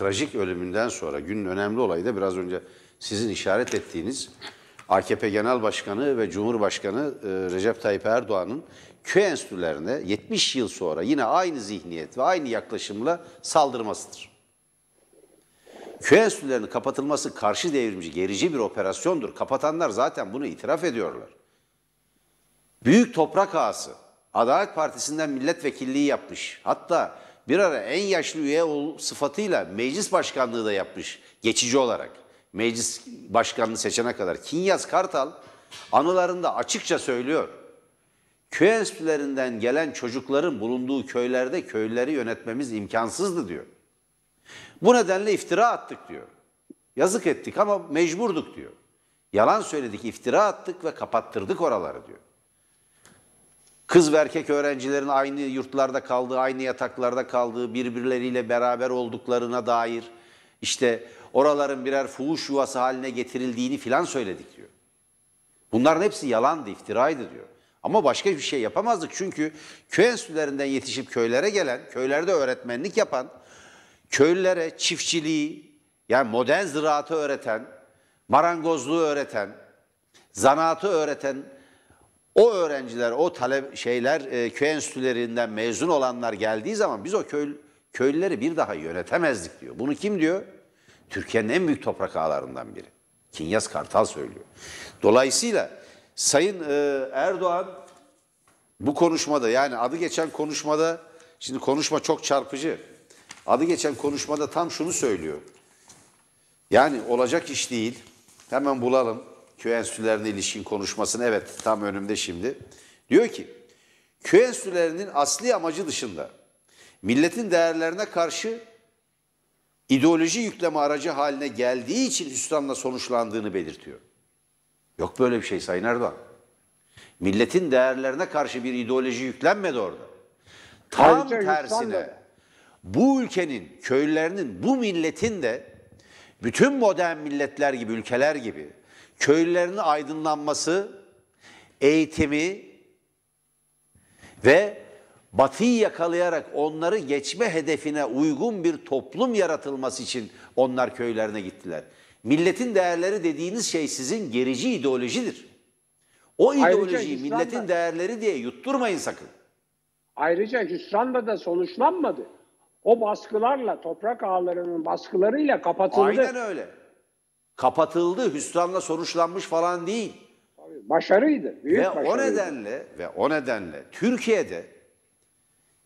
trajik ölümünden sonra günün önemli olayı da biraz önce sizin işaret ettiğiniz AKP Genel Başkanı ve Cumhurbaşkanı e, Recep Tayyip Erdoğan'ın köy enstitülerine 70 yıl sonra yine aynı zihniyet ve aynı yaklaşımla saldırmasıdır. Köy enstitülerinin kapatılması karşı devrimci, gerici bir operasyondur. Kapatanlar zaten bunu itiraf ediyorlar. Büyük toprak ağası, Adalet Partisi'nden milletvekilliği yapmış. Hatta bir ara en yaşlı üye ol sıfatıyla meclis başkanlığı da yapmış geçici olarak. Meclis başkanını seçene kadar. Kinyas Kartal anılarında açıkça söylüyor. Köy enstitülerinden gelen çocukların bulunduğu köylerde köyleri yönetmemiz imkansızdı diyor. Bu nedenle iftira attık diyor. Yazık ettik ama mecburduk diyor. Yalan söyledik, iftira attık ve kapattırdık oraları diyor. Kız ve erkek öğrencilerin aynı yurtlarda kaldığı, aynı yataklarda kaldığı, birbirleriyle beraber olduklarına dair işte oraların birer fuhuş yuvası haline getirildiğini filan söyledik diyor. Bunların hepsi yalandı, iftiraydı diyor. Ama başka bir şey yapamazdık çünkü köy enstitülerinden yetişip köylere gelen, köylerde öğretmenlik yapan, köylere çiftçiliği yani modern ziraatı öğreten, marangozluğu öğreten, zanaatı öğreten, o öğrenciler, o talep şeyler, e, köy enstitülerinden mezun olanlar geldiği zaman biz o köy, köylüleri bir daha yönetemezdik diyor. Bunu kim diyor? Türkiye'nin en büyük toprak ağalarından biri. Kinyas Kartal söylüyor. Dolayısıyla Sayın e, Erdoğan bu konuşmada yani adı geçen konuşmada, şimdi konuşma çok çarpıcı. Adı geçen konuşmada tam şunu söylüyor. Yani olacak iş değil. Hemen bulalım köy enstitülerine ilişkin konuşmasını evet tam önümde şimdi. Diyor ki köy enstitülerinin asli amacı dışında milletin değerlerine karşı ideoloji yükleme aracı haline geldiği için hüsranla sonuçlandığını belirtiyor. Yok böyle bir şey Sayın Erdoğan. Milletin değerlerine karşı bir ideoloji yüklenmedi orada. Tam Ayrıca tersine bu ülkenin, köylerinin bu milletin de bütün modern milletler gibi, ülkeler gibi köylülerin aydınlanması, eğitimi ve batıyı yakalayarak onları geçme hedefine uygun bir toplum yaratılması için onlar köylerine gittiler. Milletin değerleri dediğiniz şey sizin gerici ideolojidir. O ideolojiyi milletin değerleri diye yutturmayın sakın. Ayrıca hüsranla da sonuçlanmadı. O baskılarla, toprak ağlarının baskılarıyla kapatıldı. Aynen öyle kapatıldı, hüsranla sonuçlanmış falan değil. Başarıydı. Büyük ve başarıydı. o nedenle ve o nedenle Türkiye'de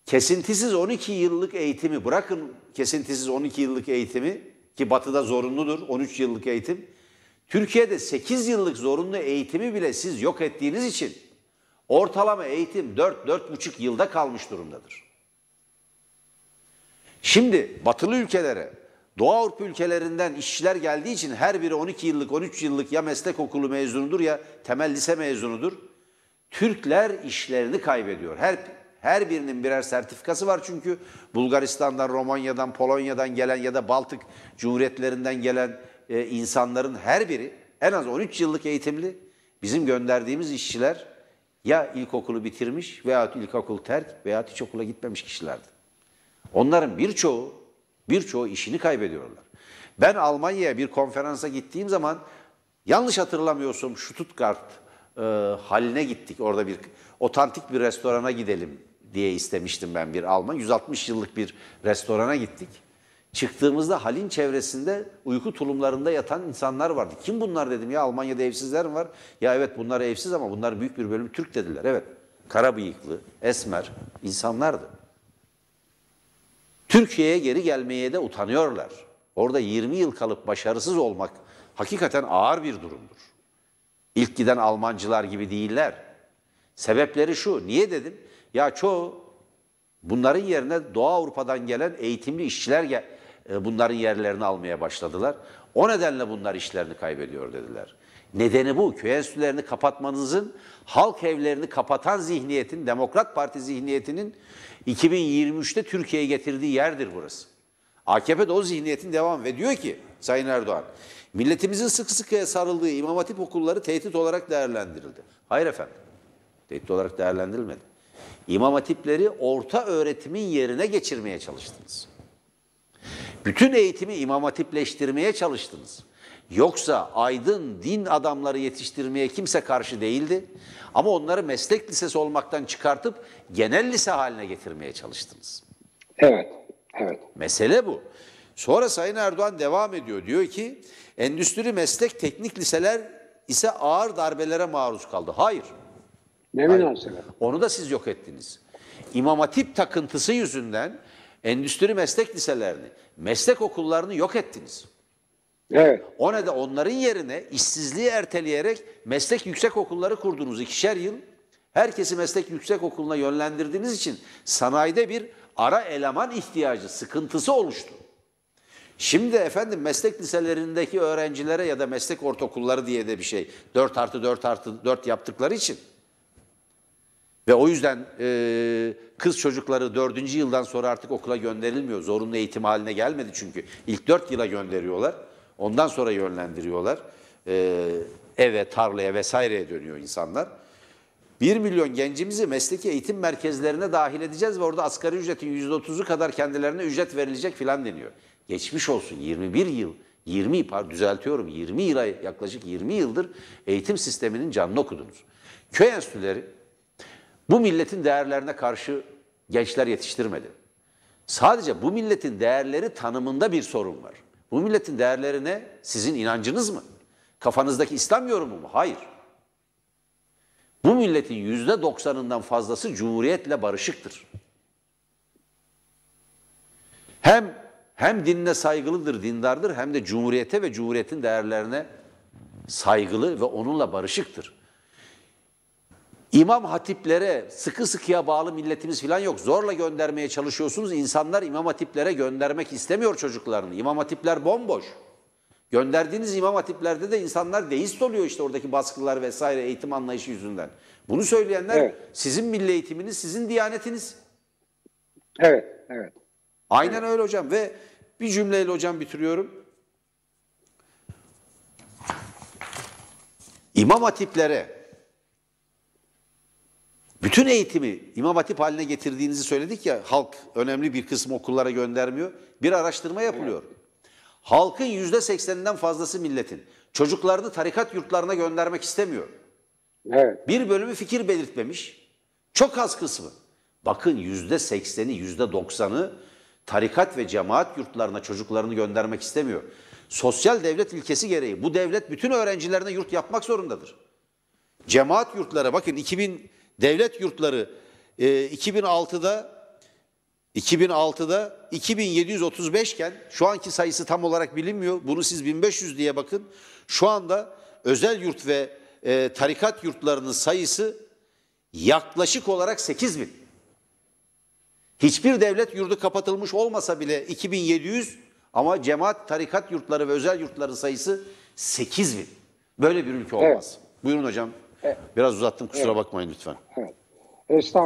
kesintisiz 12 yıllık eğitimi bırakın kesintisiz 12 yıllık eğitimi ki batıda zorunludur 13 yıllık eğitim. Türkiye'de 8 yıllık zorunlu eğitimi bile siz yok ettiğiniz için ortalama eğitim 4-4,5 yılda kalmış durumdadır. Şimdi batılı ülkelere Doğu Avrupa ülkelerinden işçiler geldiği için her biri 12 yıllık, 13 yıllık ya meslek okulu mezunudur ya temel lise mezunudur. Türkler işlerini kaybediyor. Her her birinin birer sertifikası var çünkü Bulgaristan'dan, Romanya'dan, Polonya'dan gelen ya da Baltık Cumhuriyetlerinden gelen e, insanların her biri en az 13 yıllık eğitimli. Bizim gönderdiğimiz işçiler ya ilkokulu bitirmiş veya ilkokul terk veya hiç okula gitmemiş kişilerdi. Onların birçoğu Birçoğu işini kaybediyorlar. Ben Almanya'ya bir konferansa gittiğim zaman yanlış hatırlamıyorsam Stuttgart e, haline gittik. Orada bir otantik bir restorana gidelim diye istemiştim ben bir Alman. 160 yıllık bir restorana gittik. Çıktığımızda halin çevresinde uyku tulumlarında yatan insanlar vardı. Kim bunlar dedim ya Almanya'da evsizler mi var? Ya evet bunlar evsiz ama bunlar büyük bir bölüm Türk dediler. Evet kara bıyıklı, esmer insanlardı. Türkiye'ye geri gelmeye de utanıyorlar. Orada 20 yıl kalıp başarısız olmak hakikaten ağır bir durumdur. İlk giden Almancılar gibi değiller. Sebepleri şu, niye dedim? Ya çoğu bunların yerine Doğu Avrupa'dan gelen eğitimli işçiler e, bunların yerlerini almaya başladılar. O nedenle bunlar işlerini kaybediyor dediler. Nedeni bu. Köy enstitülerini kapatmanızın, halk evlerini kapatan zihniyetin, Demokrat Parti zihniyetinin 2023'te Türkiye'ye getirdiği yerdir burası. AKP de o zihniyetin devamı ve diyor ki Sayın Erdoğan, milletimizin sıkı sıkıya sarıldığı İmam Hatip okulları tehdit olarak değerlendirildi. Hayır efendim, tehdit olarak değerlendirilmedi. İmam Hatipleri orta öğretimin yerine geçirmeye çalıştınız. Bütün eğitimi imam hatipleştirmeye çalıştınız. Yoksa aydın din adamları yetiştirmeye kimse karşı değildi. Ama onları meslek lisesi olmaktan çıkartıp genel lise haline getirmeye çalıştınız. Evet, evet. Mesele bu. Sonra Sayın Erdoğan devam ediyor. Diyor ki endüstri meslek teknik liseler ise ağır darbelere maruz kaldı. Hayır. Ne münasebet. Onu da siz yok ettiniz. İmam Hatip takıntısı yüzünden endüstri meslek liselerini, meslek okullarını yok ettiniz. Evet. O nedenle onların yerine işsizliği erteleyerek meslek yüksek okulları kurdunuz ikişer yıl. Herkesi meslek yüksek okuluna yönlendirdiğiniz için sanayide bir ara eleman ihtiyacı, sıkıntısı oluştu. Şimdi efendim meslek liselerindeki öğrencilere ya da meslek ortaokulları diye de bir şey 4 artı 4 artı 4 yaptıkları için ve o yüzden e, kız çocukları dördüncü yıldan sonra artık okula gönderilmiyor. Zorunlu eğitim haline gelmedi çünkü. ilk dört yıla gönderiyorlar. Ondan sonra yönlendiriyorlar. Ee, eve, tarlaya vesaireye dönüyor insanlar. 1 milyon gencimizi mesleki eğitim merkezlerine dahil edeceğiz ve orada asgari ücretin %30'u kadar kendilerine ücret verilecek filan deniyor. Geçmiş olsun 21 yıl, 20 pardon düzeltiyorum 20 yıla yaklaşık 20 yıldır eğitim sisteminin canını okudunuz. Köy enstitüleri bu milletin değerlerine karşı gençler yetiştirmedi. Sadece bu milletin değerleri tanımında bir sorun var. Bu milletin değerleri ne? Sizin inancınız mı? Kafanızdaki İslam yorumu mu? Hayır. Bu milletin yüzde doksanından fazlası cumhuriyetle barışıktır. Hem hem dinine saygılıdır, dindardır hem de cumhuriyete ve cumhuriyetin değerlerine saygılı ve onunla barışıktır. İmam hatiplere sıkı sıkıya bağlı milletimiz falan yok. Zorla göndermeye çalışıyorsunuz. İnsanlar imam hatiplere göndermek istemiyor çocuklarını. İmam hatipler bomboş. Gönderdiğiniz imam hatiplerde de insanlar deist oluyor işte oradaki baskılar vesaire eğitim anlayışı yüzünden. Bunu söyleyenler evet. sizin milli eğitiminiz, sizin diyanetiniz. Evet, evet. Aynen öyle hocam ve bir cümleyle hocam bitiriyorum. İmam hatiplere bütün eğitimi İmam Hatip haline getirdiğinizi söyledik ya, halk önemli bir kısmı okullara göndermiyor. Bir araştırma yapılıyor. Halkın yüzde sekseninden fazlası milletin. Çocuklarını tarikat yurtlarına göndermek istemiyor. Evet. Bir bölümü fikir belirtmemiş. Çok az kısmı. Bakın yüzde sekseni, yüzde doksanı tarikat ve cemaat yurtlarına çocuklarını göndermek istemiyor. Sosyal devlet ilkesi gereği bu devlet bütün öğrencilerine yurt yapmak zorundadır. Cemaat yurtları bakın 2000 devlet yurtları 2006'da 2006'da 2735 iken şu anki sayısı tam olarak bilinmiyor. Bunu siz 1500 diye bakın. Şu anda özel yurt ve e, tarikat yurtlarının sayısı yaklaşık olarak 8 bin. Hiçbir devlet yurdu kapatılmış olmasa bile 2700 ama cemaat, tarikat yurtları ve özel yurtların sayısı 8 bin. Böyle bir ülke olmaz. Evet. Buyurun hocam. Biraz uzattım kusura evet. bakmayın lütfen. Evet. Estağfurullah.